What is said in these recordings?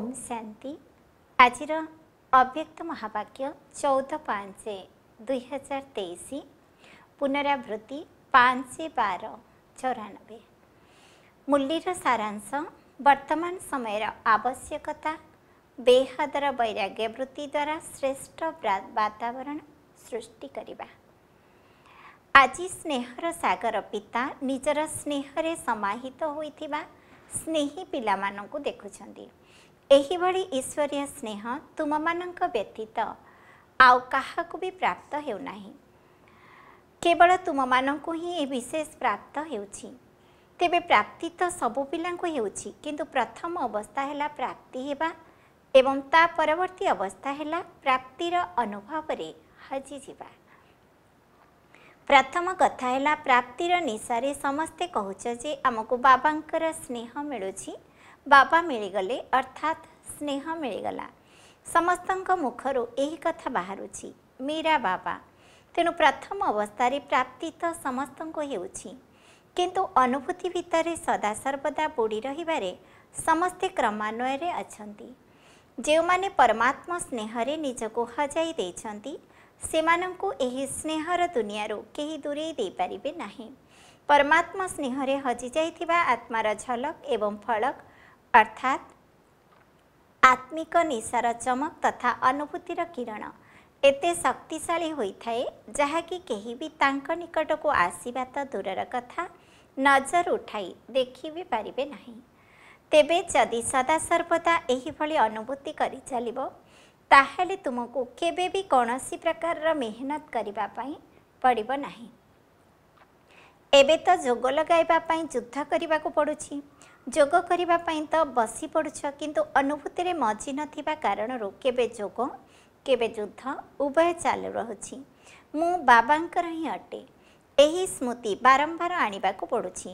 ओम शांति आज अव्यक्त महावाक्य चौद पांच दुई पुनराबृत्ति पांच बार चौरानबे मूल्यर सारांश वर्तमान समय आवश्यकता बेहदर वैराग्य वृत्ति द्वारा श्रेष्ठ वातावरण सृष्टि करवा आज स्नेहर सगर पिता निजर स्नेहरे समाहित होता स्नेही पिला देखुंट ଏହିଭଳି ଈଶ୍ୱରୀୟ ସ୍ନେହ ତୁମମାନଙ୍କ ବ୍ୟତୀତ ଆଉ କାହାକୁ ବି ପ୍ରାପ୍ତ ହେଉନାହିଁ କେବଳ ତୁମମାନଙ୍କୁ ହିଁ ଏ ବିଶେଷ ପ୍ରାପ୍ତ ହେଉଛି ତେବେ ପ୍ରାପ୍ତି ତ ସବୁ ପିଲାଙ୍କୁ ହେଉଛି କିନ୍ତୁ ପ୍ରଥମ ଅବସ୍ଥା ହେଲା ପ୍ରାପ୍ତି ହେବା ଏବଂ ତା ପରବର୍ତ୍ତୀ ଅବସ୍ଥା ହେଲା ପ୍ରାପ୍ତିର ଅନୁଭବରେ ହଜିଯିବା ପ୍ରଥମ କଥା ହେଲା ପ୍ରାପ୍ତିର ନିଶାରେ ସମସ୍ତେ କହୁଛ ଯେ ଆମକୁ ବାବାଙ୍କର ସ୍ନେହ ମିଳୁଛି बाबा मिगले अर्थात् स्नेहम मिगला समस्तु कथा बाहुन्छ मीरा बाबा तेणु प्रथम अवस्था प्राप्ति त समस्तको हेर्छ कति अनुभूति भित्र सदा सर्वदा बुडी र समस्ते क्रमान्वय अब परमात्म स्नेहर निजको हजार स्नेहर दुनियाँहरू केही दुरैदिइपारे नै परमा स्नेहो हजिति आत्मार झलक ए फल ଅର୍ଥାତ୍ ଆତ୍ମିକ ନିଶାର ଚମକ ତଥା ଅନୁଭୂତିର କିରଣ ଏତେ ଶକ୍ତିଶାଳୀ ହୋଇଥାଏ ଯାହାକି କେହି ବି ତାଙ୍କ ନିକଟକୁ ଆସିବା ତ ଦୂରର କଥା ନଜର ଉଠାଇ ଦେଖି ବି ପାରିବେ ନାହିଁ ତେବେ ଯଦି ସଦାସର୍ବଦା ଏହିଭଳି ଅନୁଭୂତି କରିଚାଲିବ ତାହେଲେ ତୁମକୁ କେବେ ବି କୌଣସି ପ୍ରକାରର ମେହନତ କରିବା ପାଇଁ ପଡ଼ିବ ନାହିଁ ଏବେ ତ ଯୋଗ ଲଗାଇବା ପାଇଁ ଯୁଦ୍ଧ କରିବାକୁ ପଡ଼ୁଛି যোগ করা তো বসি পড়ুছ কিন্তু অনুভূতি মজি নণর কেবে যোগ কেবে যুদ্ধ উভয় চালু রয়েছে মু বাবাঙ্কর হি অটে ଏହି ସ୍ମୃତି ବାରମ୍ବାର ଆଣିବାକୁ ପଡ଼ୁଛି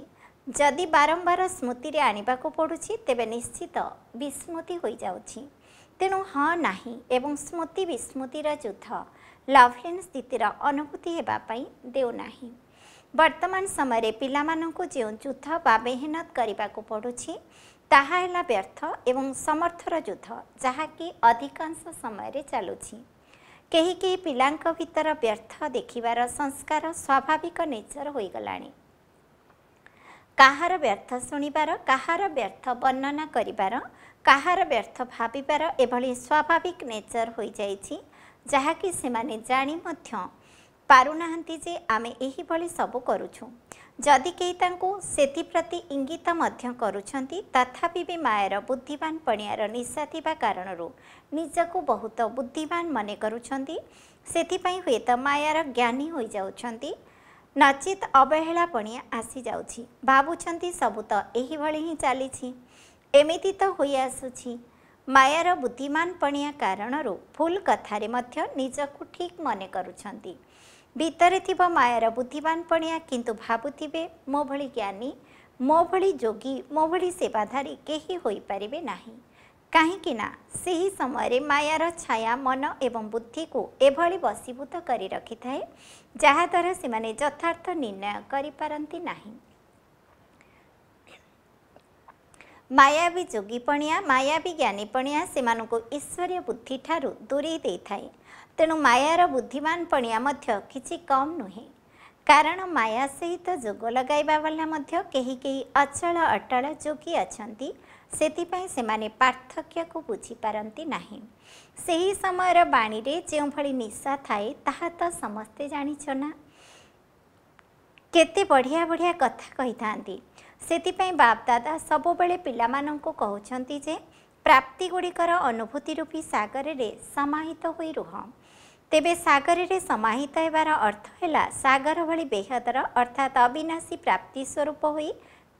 ଯଦି ବାରମ୍ବାର ସ୍ମୃତିରେ ଆଣିବାକୁ ପଡ଼ୁଛି ତେବେ ନିଶ୍ଚିତ ବିସ୍ମୃତି ହୋଇଯାଉଛି ତେଣୁ ହଁ ନାହିଁ ଏବଂ ସ୍ମୃତି ବିସ୍ମୃତିର ଯୁଦ୍ଧ ଲଭ୍ଲିନ୍ ସ୍ଥିତିର ଅନୁଭୂତି ହେବା ପାଇଁ ଦେଉନାହିଁ ବର୍ତ୍ତମାନ ସମୟରେ ପିଲାମାନଙ୍କୁ ଯେଉଁ ଯୁଦ୍ଧ ବା ମେହନତ କରିବାକୁ ପଡ଼ୁଛି ତାହା ହେଲା ବ୍ୟର୍ଥ ଏବଂ ସମର୍ଥର ଯୁଦ୍ଧ ଯାହାକି ଅଧିକାଂଶ ସମୟରେ ଚାଲୁଛି କେହି କେହି ପିଲାଙ୍କ ଭିତରେ ବ୍ୟର୍ଥ ଦେଖିବାର ସଂସ୍କାର ସ୍ୱାଭାବିକ ନେଚର ହୋଇଗଲାଣି କାହାର ବ୍ୟର୍ଥ ଶୁଣିବାର କାହାର ବ୍ୟର୍ଥ ବର୍ଣ୍ଣନା କରିବାର କାହାର ବ୍ୟର୍ଥ ଭାବିବାର ଏଭଳି ସ୍ୱାଭାବିକ ନେଚର ହୋଇଯାଇଛି ଯାହାକି ସେମାନେ ଜାଣି ମଧ୍ୟ पारु यही भिडियो सब गरुछौँ जिताप्रति इङ्गित तथापि मायार बुद्धिमा पनियर निशा थापा कारण निजको बहुत बुद्धिमा मनकुन सेपि हेत म ज्ञानी हुन्छ नचित अवहेला पनिया आसिउँछ भाव त यभरि हिँड चाहिँ एमि त आसुची म बुद्धिमान पनिया कारण भुल ठीक ठिक मनकुन ଭିତରେ ଥିବ ମାୟାର ବୁଦ୍ଧିମାନ ପଣିଆ କିନ୍ତୁ ଭାବୁଥିବେ ମୋ ଭଳି ଜ୍ଞାନୀ ମୋ ଭଳି ଯୋଗୀ ମୋ ଭଳି ସେବାଧାରୀ କେହି ହୋଇପାରିବେ ନାହିଁ କାହିଁକିନା ସେହି ସମୟରେ ମାୟାର ଛାୟା ମନ ଏବଂ ବୁଦ୍ଧିକୁ ଏଭଳି ବଶୀଭୂତ କରି ରଖିଥାଏ ଯାହାଦ୍ୱାରା ସେମାନେ ଯଥାର୍ଥ ନିର୍ଣ୍ଣୟ କରିପାରନ୍ତି ନାହିଁ ମାୟା ବି ଯୋଗୀ ମାୟାବୀ ଯୋଗୀପଣିଆ ଜ୍ଞାନୀ ପଣିଆ ସେମାନଙ୍କୁ ଈଶ୍ୱରୀୟ ବୁଦ୍ଧିଠାରୁ ଦୂରେଇ ଦେଇଥାଏ ତେଣୁ ମାୟାର ବୁଦ୍ଧିମାନ ପଣିଆ ମଧ୍ୟ କିଛି କମ୍ ନୁହେଁ କାରଣ ମାୟା ସହିତ ଯୋଗ ଲଗାଇବା ବାଲା ମଧ୍ୟ କେହି କେହି ଅଚଳ ଅଟଳ ଯୋଗୀ ଅଛନ୍ତି ସେଥିପାଇଁ ସେମାନେ ପାର୍ଥକ୍ୟକୁ ବୁଝିପାରନ୍ତି ନାହିଁ ସେହି ସମୟର ବାଣୀରେ ଯେଉଁଭଳି ନିଶା ଥାଏ ତାହା ତ ସମସ୍ତେ ଜାଣିଛ ନା କେତେ ବଢ଼ିଆ ବଢ଼ିଆ କଥା କହିଥାନ୍ତି ସେଥିପାଇଁ ବାପ ଦାଦା ସବୁବେଳେ ପିଲାମାନଙ୍କୁ କହୁଛନ୍ତି ଯେ ପ୍ରାପ୍ତିଗୁଡ଼ିକର ଅନୁଭୂତି ରୂପୀ ସାଗରରେ ସମାହିତ ହୋଇ ରୁହ तेबे रे समाहित हेबार अर्थ होला भली बेहतर अर्थात अविनाशी प्राप्ति स्वरूप होई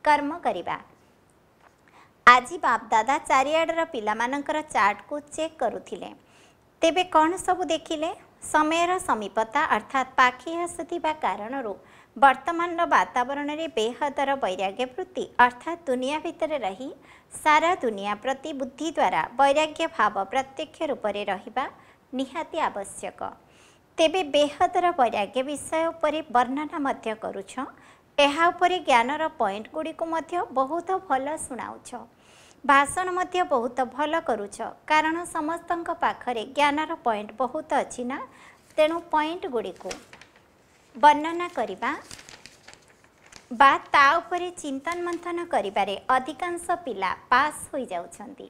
कर्म कर्मकर आज बापदा चारिडर पिला चार्टको चेक करूथिले तेबे कोन सब देखिले समय समीपता अर्थात पाखि हासुवा कारण वर्तमान र वातावरण बेहदर वैराग्य बृत्ति अर्थात दुनिया भीतर रही सारा दुनिया प्रति बुद्धि द्वारा वैराग्य भाव प्रत्यक्ष रूपले रहीबा ନିହାତି ଆବଶ୍ୟକ ତେବେ ବେହଦର ବୈରାଗ୍ୟ ବିଷୟ ଉପରେ ବର୍ଣ୍ଣନା ମଧ୍ୟ କରୁଛ ଏହା ଉପରେ ଜ୍ଞାନର ପଏଣ୍ଟ ଗୁଡ଼ିକୁ ମଧ୍ୟ ବହୁତ ଭଲ ଶୁଣାଉଛ ଭାଷଣ ମଧ୍ୟ ବହୁତ ଭଲ କରୁଛ କାରଣ ସମସ୍ତଙ୍କ ପାଖରେ ଜ୍ଞାନର ପଏଣ୍ଟ ବହୁତ ଅଛି ନା ତେଣୁ ପଏଣ୍ଟ ଗୁଡ଼ିକୁ ବର୍ଣ୍ଣନା କରିବା ବା ତା ଉପରେ ଚିନ୍ତନ ମନ୍ଥନ କରିବାରେ ଅଧିକାଂଶ ପିଲା ପାସ୍ ହୋଇଯାଉଛନ୍ତି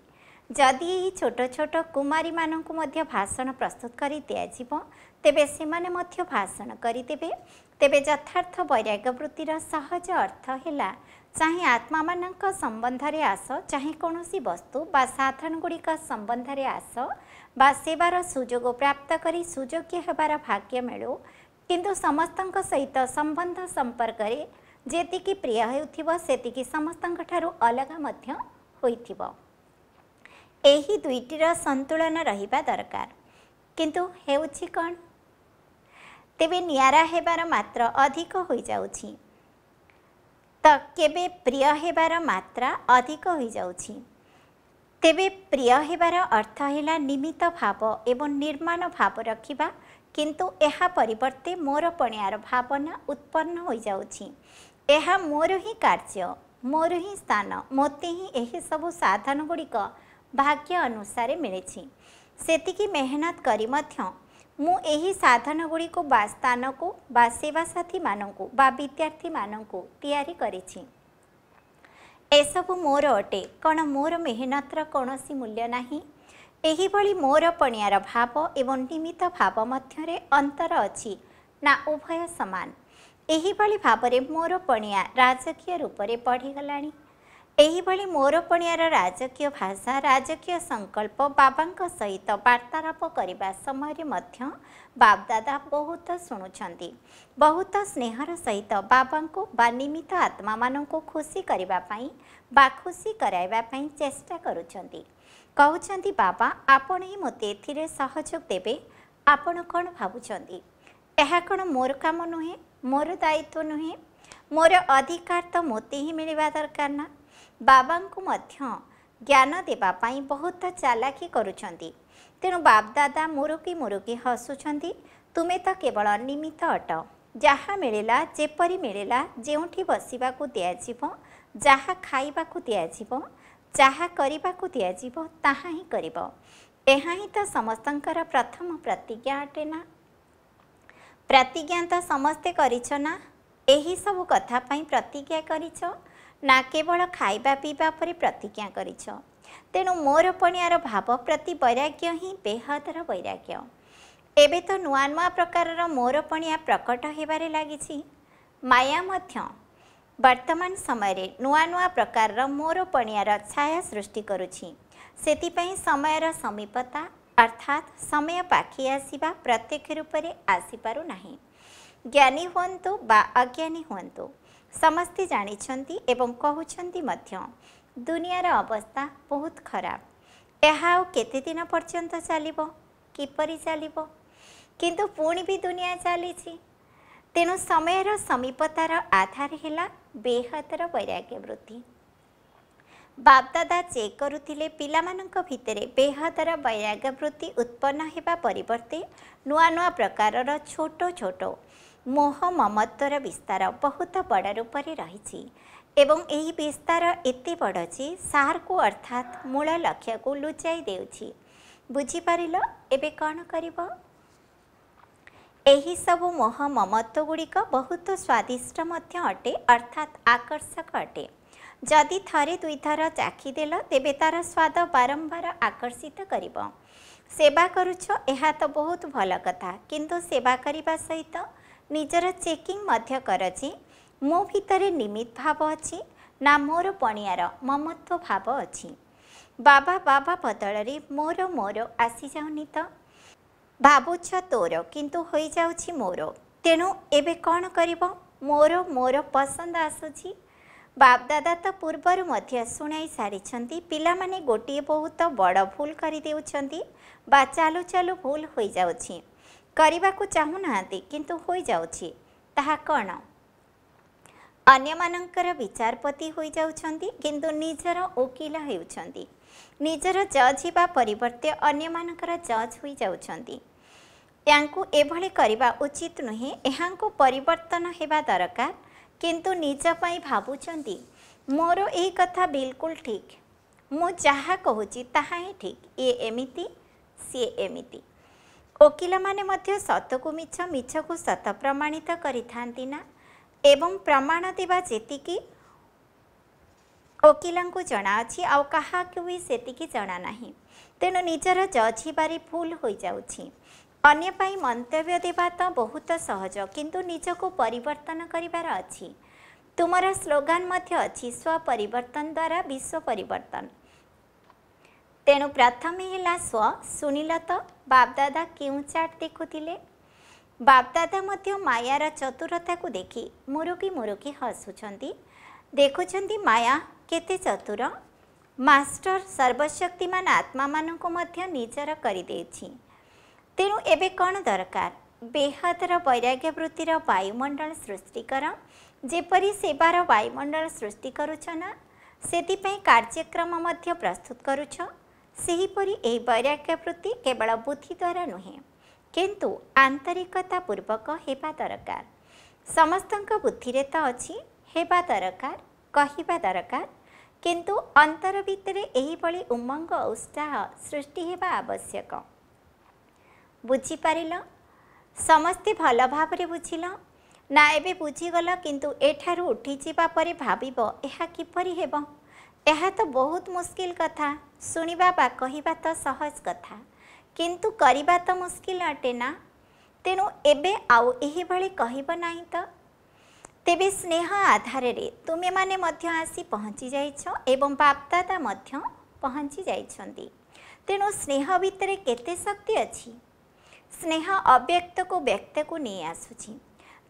ଯଦି ଏହି ଛୋଟ ଛୋଟ କୁମାରୀମାନଙ୍କୁ ମଧ୍ୟ ଭାଷଣ ପ୍ରସ୍ତୁତ କରି ଦିଆଯିବ ତେବେ ସେମାନେ ମଧ୍ୟ ଭାଷଣ କରିଦେବେ ତେବେ ଯଥାର୍ଥ ବୈରାଗ୍ୟ ବୃତ୍ତିର ସହଜ ଅର୍ଥ ହେଲା ଚାହେଁ ଆତ୍ମାମାନଙ୍କ ସମ୍ବନ୍ଧରେ ଆସ ଚାହେଁ କୌଣସି ବସ୍ତୁ ବା ସାଧନଗୁଡ଼ିକ ସମ୍ବନ୍ଧରେ ଆସ ବା ସେବାର ସୁଯୋଗ ପ୍ରାପ୍ତ କରି ସୁଯୋଗ୍ୟ ହେବାର ଭାଗ୍ୟ ମିଳୁ କିନ୍ତୁ ସମସ୍ତଙ୍କ ସହିତ ସମ୍ବନ୍ଧ ସମ୍ପର୍କରେ ଯେତିକି ପ୍ରିୟ ହେଉଥିବ ସେତିକି ସମସ୍ତଙ୍କ ଠାରୁ ଅଲଗା ମଧ୍ୟ ହୋଇଥିବ ଏହି ଦୁଇଟିର ସନ୍ତୁଳନ ରହିବା ଦରକାର କିନ୍ତୁ ହେଉଛି କ'ଣ ତେବେ ନିଆରା ହେବାର ମାତ୍ରା ଅଧିକ ହୋଇଯାଉଛି ତ କେବେ ପ୍ରିୟ ହେବାର ମାତ୍ରା ଅଧିକ ହୋଇଯାଉଛି ତେବେ ପ୍ରିୟ ହେବାର ଅର୍ଥ ହେଲା ନିମିତ୍ତ ଭାବ ଏବଂ ନିର୍ମାଣ ଭାବ ରଖିବା କିନ୍ତୁ ଏହା ପରିବର୍ତ୍ତେ ମୋର ପଣିଆର ଭାବନା ଉତ୍ପନ୍ନ ହୋଇଯାଉଛି ଏହା ମୋର ହିଁ କାର୍ଯ୍ୟ ମୋର ହିଁ ସ୍ଥାନ ମୋତେ ହିଁ ଏହିସବୁ ସାଧନ ଗୁଡ଼ିକ ଭାଗ୍ୟ ଅନୁସାରେ ମିଳିଛି ସେତିକି ମେହନତ କରି ମଧ୍ୟ ମୁଁ ଏହି ସାଧନଗୁଡ଼ିକୁ ବା ସ୍ଥାନକୁ ବା ସେବାସାଥୀମାନଙ୍କୁ ବା ବିଦ୍ୟାର୍ଥୀମାନଙ୍କୁ ତିଆରି କରିଛି ଏସବୁ ମୋର ଅଟେ କ'ଣ ମୋର ମେହନତର କୌଣସି ମୂଲ୍ୟ ନାହିଁ ଏହିଭଳି ମୋର ପଣିଆର ଭାବ ଏବଂ ନିମିତ ଭାବ ମଧ୍ୟରେ ଅନ୍ତର ଅଛି ନା ଉଭୟ ସମାନ ଏହିଭଳି ଭାବରେ ମୋର ପଣିଆ ରାଜକୀୟ ରୂପରେ ପଢ଼ିଗଲାଣି एही बली मोर पनिर राजकीय भाषा राजकीय संकल्प, बाबा सहित वार्तालाप बादा बहुत शुण बहुत स्नेहर सहित बाबामित आत्मा म खुसी बाुसी कर चेष्टा कि बाबा आप म एउटा सहयोग देखुन्छ यहाँ कम नुहेँ म दायित्व नुहेँ मोर अधिकार त मते मिलि दरकार न ବାବାଙ୍କୁ ମଧ୍ୟ ଜ୍ଞାନ ଦେବା ପାଇଁ ବହୁତ ଚାଲାକି କରୁଛନ୍ତି ତେଣୁ ବାପଦାଦା ମୁରୁକି ମୁରୁକି ହସୁଛନ୍ତି ତୁମେ ତ କେବଳ ନିମିତ୍ତ ଅଟ ଯାହା ମିଳିଲା ଯେପରି ମିଳିଲା ଯେଉଁଠି ବସିବାକୁ ଦିଆଯିବ ଯାହା ଖାଇବାକୁ ଦିଆଯିବ ଯାହା କରିବାକୁ ଦିଆଯିବ ତାହା ହିଁ କରିବ ଏହା ହିଁ ତ ସମସ୍ତଙ୍କର ପ୍ରଥମ ପ୍ରତିଜ୍ଞା ଅଟେ ନା ପ୍ରତିଜ୍ଞା ତ ସମସ୍ତେ କରିଛ ନା ଏହିସବୁ କଥା ପାଇଁ ପ୍ରତିଜ୍ଞା କରିଛ ନା କେବଳ ଖାଇବା ପିଇବା ପରେ ପ୍ରତିଜ୍ଞା କରିଛ ତେଣୁ ମୋର ପଣିଆର ଭାବ ପ୍ରତି ବୈରାଗ୍ୟ ହିଁ ବେହଦର ବୈରାଗ୍ୟ ଏବେ ତ ନୂଆ ନୂଆ ପ୍ରକାରର ମୋର ପଣିଆ ପ୍ରକଟ ହେବାରେ ଲାଗିଛି ମାୟା ମଧ୍ୟ ବର୍ତ୍ତମାନ ସମୟରେ ନୂଆ ନୂଆ ପ୍ରକାରର ମୋର ପଣିଆର ଛାୟା ସୃଷ୍ଟି କରୁଛି ସେଥିପାଇଁ ସମୟର ସମୀପତା ଅର୍ଥାତ୍ ସମୟ ପାଖି ଆସିବା ପ୍ରତ୍ୟକ୍ଷ ରୂପରେ ଆସିପାରୁ ନାହିଁ ଜ୍ଞାନୀ ହୁଅନ୍ତୁ ବା ଅଜ୍ଞାନୀ ହୁଅନ୍ତୁ ସମସ୍ତେ ଜାଣିଛନ୍ତି ଏବଂ କହୁଛନ୍ତି ମଧ୍ୟ ଦୁନିଆର ଅବସ୍ଥା ବହୁତ ଖରାପ ଏହା ଆଉ କେତେ ଦିନ ପର୍ଯ୍ୟନ୍ତ ଚାଲିବ କିପରି ଚାଲିବ କିନ୍ତୁ ପୁଣି ବି ଦୁନିଆ ଚାଲିଛି ତେଣୁ ସମୟର ସମୀପତାର ଆଧାର ହେଲା ବେହତର ବୈରାଗ୍ୟ ବୃତ୍ତି ବାପଦାଦା ଚେକ୍ କରୁଥିଲେ ପିଲାମାନଙ୍କ ଭିତରେ ବେହତର ବୈରାଗ୍ୟ ବୃତ୍ତି ଉତ୍ପନ୍ନ ହେବା ପରିବର୍ତ୍ତେ ନୂଆ ନୂଆ ପ୍ରକାରର ଛୋଟ ଛୋଟ ମୋହ ମମତ୍ୱର ବିସ୍ତାର ବହୁତ ବଡ଼ ରୂପରେ ରହିଛି ଏବଂ ଏହି ବିସ୍ତାର ଏତେ ବଡ଼ ଯେ ସାର୍କୁ ଅର୍ଥାତ୍ ମୂଳ ଲକ୍ଷ୍ୟକୁ ଲୁଚାଇ ଦେଉଛି ବୁଝିପାରିଲ ଏବେ କ'ଣ କରିବ ଏହିସବୁ ମୋହ ମମତ୍ୱଗୁଡ଼ିକ ବହୁତ ସ୍ୱାଦିଷ୍ଟ ମଧ୍ୟ ଅଟେ ଅର୍ଥାତ୍ ଆକର୍ଷକ ଅଟେ ଯଦି ଥରେ ଦୁଇଥର ଚାଖିଦେଲ ତେବେ ତା'ର ସ୍ୱାଦ ବାରମ୍ବାର ଆକର୍ଷିତ କରିବ ସେବା କରୁଛ ଏହା ତ ବହୁତ ଭଲ କଥା କିନ୍ତୁ ସେବା କରିବା ସହିତ ନିଜର ଚେକିଂ ମଧ୍ୟ କରଛି ମୋ ଭିତରେ ନିମିତ ଭାବ ଅଛି ନା ମୋର ପଣିଆର ମମତ୍ଵ ଭାବ ଅଛି ବାବା ବାବା ବଦଳରେ ମୋର ମୋର ଆସିଯାଉନି ତ ଭାବୁଛ ତୋର କିନ୍ତୁ ହୋଇଯାଉଛି ମୋର ତେଣୁ ଏବେ କ'ଣ କରିବ ମୋର ମୋର ପସନ୍ଦ ଆସୁଛି ବାପଦାଦା ତ ପୂର୍ବରୁ ମଧ୍ୟ ଶୁଣାଇ ସାରିଛନ୍ତି ପିଲାମାନେ ଗୋଟିଏ ବହୁତ ବଡ଼ ଭୁଲ କରିଦେଉଛନ୍ତି ବା ଚାଲୁ ଚାଲୁ ଭୁଲ ହୋଇଯାଉଛି କରିବାକୁ ଚାହୁଁନାହାନ୍ତି କିନ୍ତୁ ହୋଇଯାଉଛି ତାହା କ'ଣ ଅନ୍ୟମାନଙ୍କର ବିଚାରପତି ହୋଇଯାଉଛନ୍ତି କିନ୍ତୁ ନିଜର ଓକିଲ ହେଉଛନ୍ତି ନିଜର ଜଜ୍ ହେବା ପରିବର୍ତ୍ତେ ଅନ୍ୟମାନଙ୍କର ଜଜ୍ ହୋଇଯାଉଛନ୍ତି ତାଙ୍କୁ ଏଭଳି କରିବା ଉଚିତ ନୁହେଁ ଏହାଙ୍କୁ ପରିବର୍ତ୍ତନ ହେବା ଦରକାର କିନ୍ତୁ ନିଜ ପାଇଁ ଭାବୁଛନ୍ତି ମୋର ଏହି କଥା ବିଲକୁଲ ଠିକ୍ ମୁଁ ଯାହା କହୁଛି ତାହା ହିଁ ଠିକ୍ ଇଏ ଏମିତି ସିଏ ଏମିତି ଓକିଲମାନେ ମଧ୍ୟ ସତକୁ ମିଛ ମିଛକୁ ସତ ପ୍ରମାଣିତ କରିଥାନ୍ତି ନା ଏବଂ ପ୍ରମାଣ ଦେବା ଯେତିକି ଓକିଲଙ୍କୁ ଜଣାଅଛି ଆଉ କାହାକୁ ବି ସେତିକି ଜଣା ନାହିଁ ତେଣୁ ନିଜର ଜଝିବାରେ ଭୁଲ ହୋଇଯାଉଛି ଅନ୍ୟ ପାଇଁ ମନ୍ତବ୍ୟ ଦେବା ତ ବହୁତ ସହଜ କିନ୍ତୁ ନିଜକୁ ପରିବର୍ତ୍ତନ କରିବାର ଅଛି ତୁମର ସ୍ଲୋଗାନ ମଧ୍ୟ ଅଛି ସ୍ୱ ପରିବର୍ତ୍ତନ ଦ୍ୱାରା ବିଶ୍ୱ ପରିବର୍ତ୍ତନ तेनु प्रथमे स्व स्वन बाप दादा केुचाट देखुले बापदा म चतुरता देखि मुरुकि मुरुकि हसुन देखुन्छ माया केते चतुर मास्टर सर्वशक्तिमा आत्मा मध्य निजर गरिदेछ तेणु एउ दरकार बेहदर वैराग्य बृत्तिर वायुमण्डल सृष्टिकर जपरि सेवार वायुमण्डल सृष्टि छै काम मध्य प्रस्तुत गरुछ ସେହିପରି ଏହି ବୈରାଗ୍ୟ ପ୍ରତି କେବଳ ବୁଦ୍ଧି ଦ୍ୱାରା ନୁହେଁ କିନ୍ତୁ ଆନ୍ତରିକତା ପୂର୍ବକ ହେବା ଦରକାର ସମସ୍ତଙ୍କ ବୁଦ୍ଧିରେ ତ ଅଛି ହେବା ଦରକାର କହିବା ଦରକାର କିନ୍ତୁ ଅନ୍ତର ଭିତରେ ଏହିଭଳି ଉମଙ୍ଗ ଉତ୍ସାହ ସୃଷ୍ଟି ହେବା ଆବଶ୍ୟକ ବୁଝିପାରିଲ ସମସ୍ତେ ଭଲ ଭାବରେ ବୁଝିଲ ନା ଏବେ ବୁଝିଗଲ କିନ୍ତୁ ଏଠାରୁ ଉଠିଯିବା ପରେ ଭାବିବ ଏହା କିପରି ହେବ ଏହା ତ ବହୁତ ମୁସ୍କିଲ କଥା ଶୁଣିବା ବା କହିବା ତ ସହଜ କଥା କିନ୍ତୁ କରିବା ତ ମୁସ୍କିଲ ଅଟେ ନା ତେଣୁ ଏବେ ଆଉ ଏହିଭଳି କହିବ ନାହିଁ ତ ତେବେ ସ୍ନେହ ଆଧାରରେ ତୁମେମାନେ ମଧ୍ୟ ଆସି ପହଞ୍ଚି ଯାଇଛ ଏବଂ ବାପଦାଦା ମଧ୍ୟ ପହଞ୍ଚି ଯାଇଛନ୍ତି ତେଣୁ ସ୍ନେହ ଭିତରେ କେତେ ଶକ୍ତି ଅଛି ସ୍ନେହ ଅବ୍ୟକ୍ତକୁ ବ୍ୟକ୍ତକୁ ନେଇ ଆସୁଛି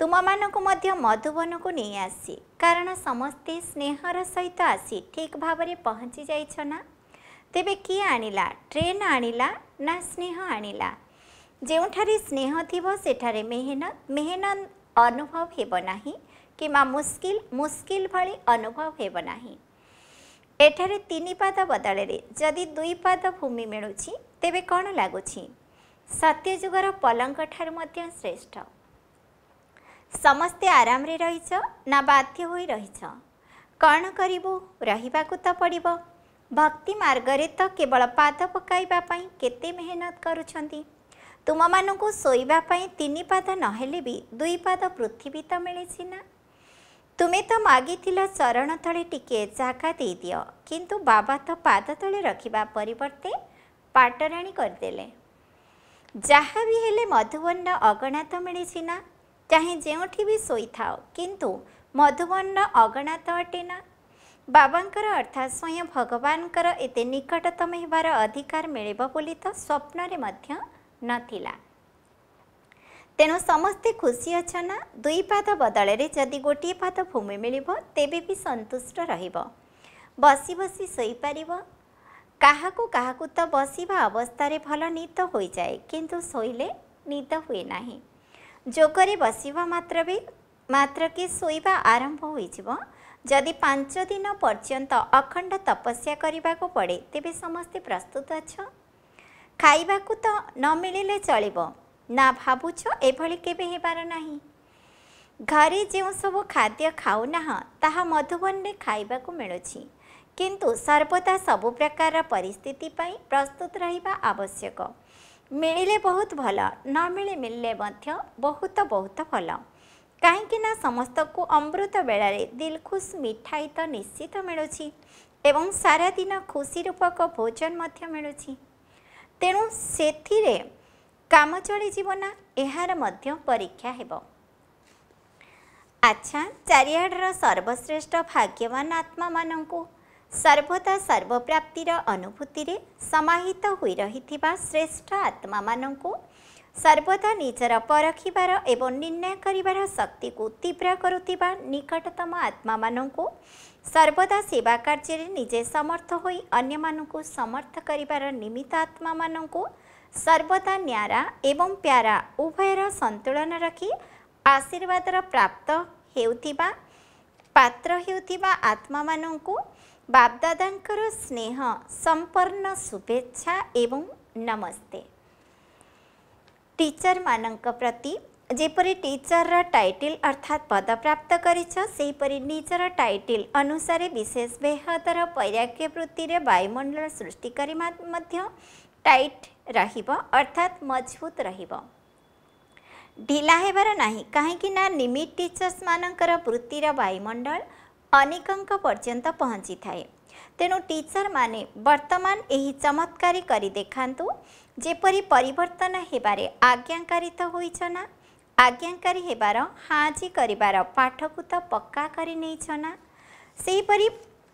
ତୁମମାନଙ୍କୁ ମଧ୍ୟ ମଧୁବନକୁ ନେଇ ଆସି କାରଣ ସମସ୍ତେ ସ୍ନେହର ସହିତ ଆସି ଠିକ୍ ଭାବରେ ପହଞ୍ଚି ଯାଇଛ ନା ତେବେ କିଏ ଆଣିଲା ଟ୍ରେନ୍ ଆଣିଲା ନା ସ୍ନେହ ଆଣିଲା ଯେଉଁଠାରେ ସ୍ନେହ ଥିବ ସେଠାରେ ମେହନତ ମେହନତ ଅନୁଭବ ହେବ ନାହିଁ କିମ୍ବା ମୁସ୍କିଲ ମୁସ୍କିଲ ଭଳି ଅନୁଭବ ହେବ ନାହିଁ ଏଠାରେ ତିନି ପାଦ ବଦଳରେ ଯଦି ଦୁଇ ପାଦ ଭୂମି ମିଳୁଛି ତେବେ କ'ଣ ଲାଗୁଛି ସତ୍ୟଯୁଗର ପଲଙ୍କଠାରୁ ମଧ୍ୟ ଶ୍ରେଷ୍ଠ ସମସ୍ତେ ଆରାମରେ ରହିଛ ନା ବାଧ୍ୟ ହୋଇ ରହିଛ କ'ଣ କରିବୁ ରହିବାକୁ ତ ପଡ଼ିବ ଭକ୍ତି ମାର୍ଗରେ ତ କେବଳ ପାଦ ପକାଇବା ପାଇଁ କେତେ ମେହନତ କରୁଛନ୍ତି ତୁମମାନଙ୍କୁ ଶୋଇବା ପାଇଁ ତିନି ପାଦ ନହେଲେ ବି ଦୁଇ ପାଦ ପୃଥିବୀ ତ ମିଳିଛି ନା ତୁମେ ତ ମାଗିଥିଲ ଚରଣ ତଳେ ଟିକିଏ ଜାଗା ଦେଇଦିଅ କିନ୍ତୁ ବାବା ତ ପାଦ ତଳେ ରଖିବା ପରିବର୍ତ୍ତେ ପାଟରାଣୀ କରିଦେଲେ ଯାହା ବି ହେଲେ ମଧୁବନର ଅଗଣା ତ ମିଳିଛି ନା ଚାହିଁ ଯେଉଁଠି ବି ଶୋଇଥାଉ କିନ୍ତୁ ମଧୁବନର ଅଗଣାତ ଅଟେ ନା ବାବାଙ୍କର ଅର୍ଥାତ୍ ସ୍ୱୟଂ ଭଗବାନଙ୍କର ଏତେ ନିକଟତମ ହେବାର ଅଧିକାର ମିଳିବ ବୋଲି ତ ସ୍ୱପ୍ନରେ ମଧ୍ୟ ନଥିଲା ତେଣୁ ସମସ୍ତେ ଖୁସି ଅଛ ନା ଦୁଇ ପାଦ ବଦଳରେ ଯଦି ଗୋଟିଏ ପାଦ ଭୂମି ମିଳିବ ତେବେ ବି ସନ୍ତୁଷ୍ଟ ରହିବ ବସି ବସି ଶୋଇପାରିବ କାହାକୁ କାହାକୁ ତ ବସିବା ଅବସ୍ଥାରେ ଭଲ ନିଦ ହୋଇଯାଏ କିନ୍ତୁ ଶୋଇଲେ ନିଦ ହୁଏ ନାହିଁ ଯୋଗରେ ବସିବା ମାତ୍ର ବି ମାତ୍ର କି ଶୋଇବା ଆରମ୍ଭ ହୋଇଯିବ ଯଦି ପାଞ୍ଚ ଦିନ ପର୍ଯ୍ୟନ୍ତ ଅଖଣ୍ଡ ତପସ୍ୟା କରିବାକୁ ପଡ଼େ ତେବେ ସମସ୍ତେ ପ୍ରସ୍ତୁତ ଅଛ ଖାଇବାକୁ ତ ନ ମିଳିଲେ ଚଳିବ ନା ଭାବୁଛ ଏଭଳି କେବେ ହେବାର ନାହିଁ ଘରେ ଯେଉଁ ସବୁ ଖାଦ୍ୟ ଖାଉନାହଁ ତାହା ମଧୁବନରେ ଖାଇବାକୁ ମିଳୁଛି କିନ୍ତୁ ସର୍ବଦା ସବୁ ପ୍ରକାରର ପରିସ୍ଥିତି ପାଇଁ ପ୍ରସ୍ତୁତ ରହିବା ଆବଶ୍ୟକ ମିଳିଲେ ବହୁତ ଭଲ ନ ମିଳି ମିଳିଲେ ମଧ୍ୟ ବହୁତ ବହୁତ ଭଲ କାହିଁକିନା ସମସ୍ତଙ୍କୁ ଅମୃତ ବେଳାରେ ଦିଲଖୁସ୍ ମିଠାଇ ତ ନିଶ୍ଚିତ ମିଳୁଛି ଏବଂ ସାରା ଦିନ ଖୁସି ରୂପକ ଭୋଜନ ମଧ୍ୟ ମିଳୁଛି ତେଣୁ ସେଥିରେ କାମ ଚଳିଯିବ ନା ଏହାର ମଧ୍ୟ ପରୀକ୍ଷା ହେବ ଆଚ୍ଛା ଚାରିଆଡ଼ର ସର୍ବଶ୍ରେଷ୍ଠ ଭାଗ୍ୟବାନ ଆତ୍ମାମାନଙ୍କୁ ସର୍ବଦା ସର୍ବପ୍ରାପ୍ତିର ଅନୁଭୂତିରେ ସମାହିତ ହୋଇ ରହିଥିବା ଶ୍ରେଷ୍ଠ ଆତ୍ମାମାନଙ୍କୁ ସର୍ବଦା ନିଜର ପରଖିବାର ଏବଂ ନିର୍ଣ୍ଣୟ କରିବାର ଶକ୍ତିକୁ ତୀବ୍ର କରୁଥିବା ନିକଟତମ ଆତ୍ମାମାନଙ୍କୁ ସର୍ବଦା ସେବା କାର୍ଯ୍ୟରେ ନିଜେ ସମର୍ଥ ହୋଇ ଅନ୍ୟମାନଙ୍କୁ ସମର୍ଥ କରିବାର ନିମିତ୍ତ ଆତ୍ମାମାନଙ୍କୁ ସର୍ବଦା ନ୍ୟାରା ଏବଂ ପ୍ୟାରା ଉଭୟର ସନ୍ତୁଳନ ରଖି ଆଶୀର୍ବାଦର ପ୍ରାପ୍ତ ହେଉଥିବା ପାତ୍ର ହେଉଥିବା ଆତ୍ମାମାନଙ୍କୁ बापदादा स्नेह संप शुभेच्छा एवं नमस्ते टीचर प्रति जेपर टीचर टाइटल अर्थात टाइटल करजुसार विशेष व्यादार पैराग्य वृत्ती वायुम्ड सृष्ट टाईट रह अर्थात मजबूत रहला होवार नाही कहीं निमित टीचर्स वृत्तिर वायुमंडल अनेक पर्यन्त पहचिथाए तेणु टीचर मर्तमान यही चमत्कारी कि देखान्तपरि परिवर्तन हबार आज्ञाकारी त हुछ न आज्ञाकारी हेबार हवार हाजिर पाठकु त पक्का नै छैपरि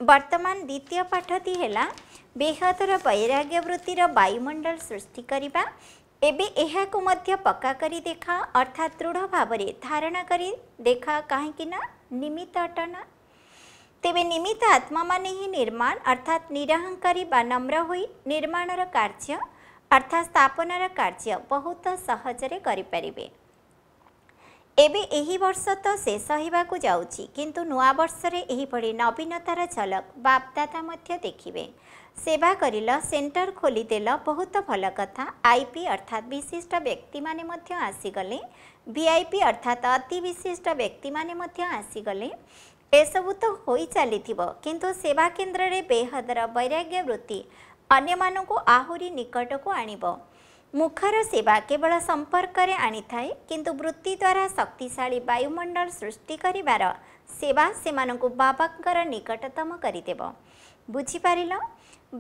वर्तमान द्वितीय पाठ तिला बेहदर वैराग्य बृत्तिर वायुमण्डल सृष्टिकर मध्य पक्का देखा अर्थात् दृढ भावरे धारणा देखा काहीँक न निमित्त अटना ତେବେ ନିମିତ ଆତ୍ମାମାନେ ହିଁ ନିର୍ମାଣ ଅର୍ଥାତ୍ ନିରହଙ୍କାରୀ ବା ନମ୍ର ହୋଇ ନିର୍ମାଣର କାର୍ଯ୍ୟ ଅର୍ଥାତ୍ ସ୍ଥାପନାର କାର୍ଯ୍ୟ ବହୁତ ସହଜରେ କରିପାରିବେ ଏବେ ଏହି ବର୍ଷ ତ ଶେଷ ହେବାକୁ ଯାଉଛି କିନ୍ତୁ ନୂଆ ବର୍ଷରେ ଏହିଭଳି ନବୀନତାର ଝଲକ ବାପଦାତା ମଧ୍ୟ ଦେଖିବେ ସେବା କରିଲ ସେଣ୍ଟର ଖୋଲିଦେଲ ବହୁତ ଭଲ କଥା ଆଇପି ଅର୍ଥାତ୍ ବିଶିଷ୍ଟ ବ୍ୟକ୍ତିମାନେ ମଧ୍ୟ ଆସିଗଲେ ଭିଆଇପି ଅର୍ଥାତ୍ ଅତି ବିଶିଷ୍ଟ ବ୍ୟକ୍ତିମାନେ ମଧ୍ୟ ଆସିଗଲେ एसबु त हुचालिथ्यो किंतु सेवा केन्द्र रे बेहदर वैराग्य वृत्ति अन्य म आहुरी निकट को आणि मुखर सेवा केवल संपर्क सम्पर्कै आनिए किन वृत्तिद्वारा शक्तिशा वायुमण्डल सृष्टिसेवा निकटतम गरिदेब बुझिपार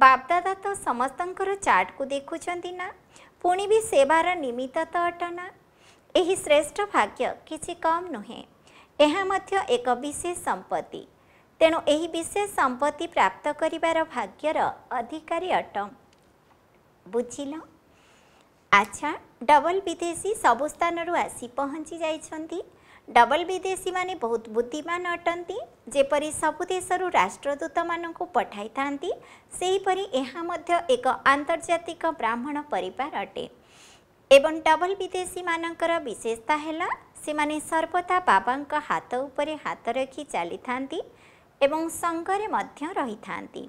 बापदा त समको चाट कु देखुन्छ निर निमित्त अटना श्रेष्ठ भाग्य कि कम नुहेँ ଏହା ମଧ୍ୟ ଏକ ବିଶେଷ ସମ୍ପତ୍ତି ତେଣୁ ଏହି ବିଶେଷ ସମ୍ପତ୍ତି ପ୍ରାପ୍ତ କରିବାର ଭାଗ୍ୟର ଅଧିକାରୀ ଅଟ ବୁଝିଲ ଆଚ୍ଛା ଡବଲ ବିଦେଶୀ ସବୁ ସ୍ଥାନରୁ ଆସି ପହଞ୍ଚି ଯାଇଛନ୍ତି ଡବଲ ବିଦେଶୀମାନେ ବହୁତ ବୁଦ୍ଧିମାନ ଅଟନ୍ତି ଯେପରି ସବୁ ଦେଶରୁ ରାଷ୍ଟ୍ରଦୂତମାନଙ୍କୁ ପଠାଇଥାନ୍ତି ସେହିପରି ଏହା ମଧ୍ୟ ଏକ ଆନ୍ତର୍ଜାତିକ ବ୍ରାହ୍ମଣ ପରିବାର ଅଟେ ଏବଂ ଡବଲ ବିଦେଶୀମାନଙ୍କର ବିଶେଷତା ହେଲା ସେମାନେ ସର୍ବଦା ବାବାଙ୍କ ହାତ ଉପରେ ହାତ ରଖି ଚାଲିଥାନ୍ତି ଏବଂ ସଙ୍ଗରେ ମଧ୍ୟ ରହିଥାନ୍ତି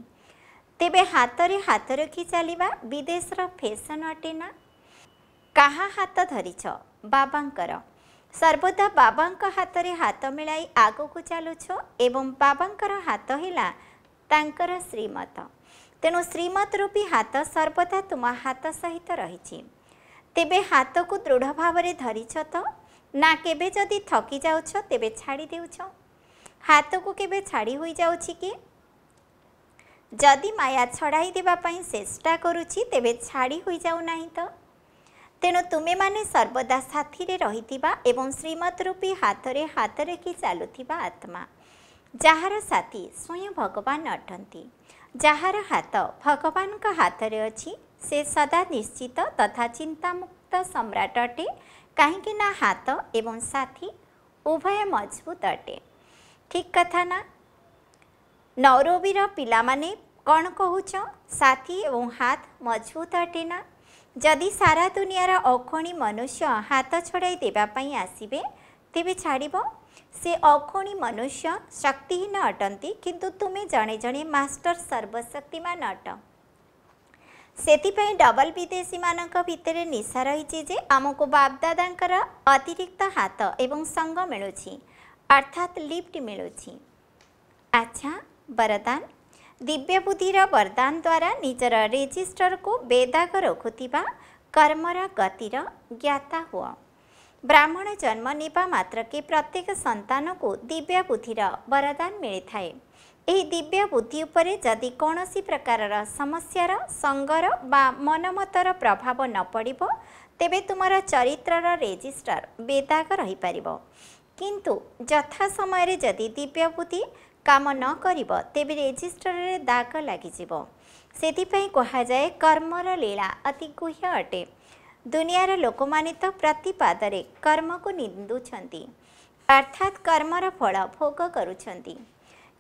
ତେବେ ହାତରେ ହାତ ରଖି ଚାଲିବା ବିଦେଶର ଫେସନ୍ ଅଟେ ନା କାହା ହାତ ଧରିଛ ବାବାଙ୍କର ସର୍ବଦା ବାବାଙ୍କ ହାତରେ ହାତ ମିଳାଇ ଆଗକୁ ଚାଲୁଛ ଏବଂ ବାବାଙ୍କର ହାତ ହେଲା ତାଙ୍କର ଶ୍ରୀମତ ତେଣୁ ଶ୍ରୀମତ ରୂପୀ ହାତ ସର୍ବଦା ତୁମ ହାତ ସହିତ ରହିଛି ତେବେ ହାତକୁ ଦୃଢ଼ ଭାବରେ ଧରିଛ ତ ନା କେବେ ଯଦି ଥକି ଯାଉଛ ତେବେ ଛାଡ଼ି ଦେଉଛ ହାତକୁ କେବେ ଛାଡ଼ି ହୋଇଯାଉଛି କି ଯଦି ମାୟା ଛଡ଼ାଇ ଦେବା ପାଇଁ ଚେଷ୍ଟା କରୁଛି ତେବେ ଛାଡ଼ି ହୋଇଯାଉନାହିଁ ତ ତେଣୁ ତୁମେମାନେ ସର୍ବଦା ସାଥିରେ ରହିଥିବା ଏବଂ ଶ୍ରୀମଦ୍ ରୂପୀ ହାତରେ ହାତ ରେଖି ଚାଲୁଥିବା ଆତ୍ମା ଯାହାର ସାଥୀ ସ୍ୱୟଂ ଭଗବାନ ଅଟନ୍ତି ଯାହାର ହାତ ଭଗବାନଙ୍କ ହାତରେ ଅଛି ସେ ସଦା ନିଶ୍ଚିତ ତଥା ଚିନ୍ତାମୁକ୍ତ ସମ୍ରାଟ ଅଟେ କାହିଁକି ନା ହାତ ଏବଂ ସାଥି ଉଭୟ ମଜବୁତ ଅଟେ ଠିକ କଥା ନା ନୌରବୀର ପିଲାମାନେ କ'ଣ କହୁଛ ସାଥି ଏବଂ ହାତ ମଜବୁତ ଅଟେ ନା ଯଦି ସାରା ଦୁନିଆର ଅଖଣୀ ମନୁଷ୍ୟ ହାତ ଛଡ଼ାଇ ଦେବା ପାଇଁ ଆସିବେ ତେବେ ଛାଡ଼ିବ ସେ ଅଖଣୀ ମନୁଷ୍ୟ ଶକ୍ତିହୀନ ଅଟନ୍ତି କିନ୍ତୁ ତୁମେ ଜଣେ ଜଣେ ମାଷ୍ଟର ସର୍ବଶକ୍ତିମାନ ଅଟ ସେଥିପାଇଁ ଡବଲ ବିଦେଶୀମାନଙ୍କ ଭିତରେ ନିଶା ରହିଛି ଯେ ଆମକୁ ବାପଦାଦାଙ୍କର ଅତିରିକ୍ତ ହାତ ଏବଂ ସଙ୍ଗ ମିଳୁଛି ଅର୍ଥାତ୍ ଲିଫ୍ଟ ମିଳୁଛି ଆଚ୍ଛା ବରଦାନ ଦିବ୍ୟବୁଦ୍ଧିର ବରଦାନ ଦ୍ୱାରା ନିଜର ରେଜିଷ୍ଟରକୁ ବେଦାଗ ରଖୁଥିବା କର୍ମର ଗତିର ଜ୍ଞାତା ହୁଅ ବ୍ରାହ୍ମଣ ଜନ୍ମ ନେବା ମାତ୍ରକେ ପ୍ରତ୍ୟେକ ସନ୍ତାନକୁ ଦିବ୍ୟବୁଦ୍ଧିର ବରଦାନ ମିଳିଥାଏ ଏହି ଦିବ୍ୟ ବୁଦ୍ଧି ଉପରେ ଯଦି କୌଣସି ପ୍ରକାରର ସମସ୍ୟାର ସଙ୍ଗର ବା ମନମତର ପ୍ରଭାବ ନ ପଡ଼ିବ ତେବେ ତୁମର ଚରିତ୍ରର ରେଜିଷ୍ଟର ବେଦାଗ ରହିପାରିବ କିନ୍ତୁ ଯଥା ସମୟରେ ଯଦି ଦିବ୍ୟ ବୁଦ୍ଧି କାମ ନ କରିବ ତେବେ ରେଜିଷ୍ଟରରେ ଦାଗ ଲାଗିଯିବ ସେଥିପାଇଁ କୁହାଯାଏ କର୍ମର ଲୀଳା ଅତି ଗୁହ୍ୟ ଅଟେ ଦୁନିଆର ଲୋକମାନେ ତ ପ୍ରତିପାଦରେ କର୍ମକୁ ନିନ୍ଦୁଛନ୍ତି ଅର୍ଥାତ୍ କର୍ମର ଫଳ ଭୋଗ କରୁଛନ୍ତି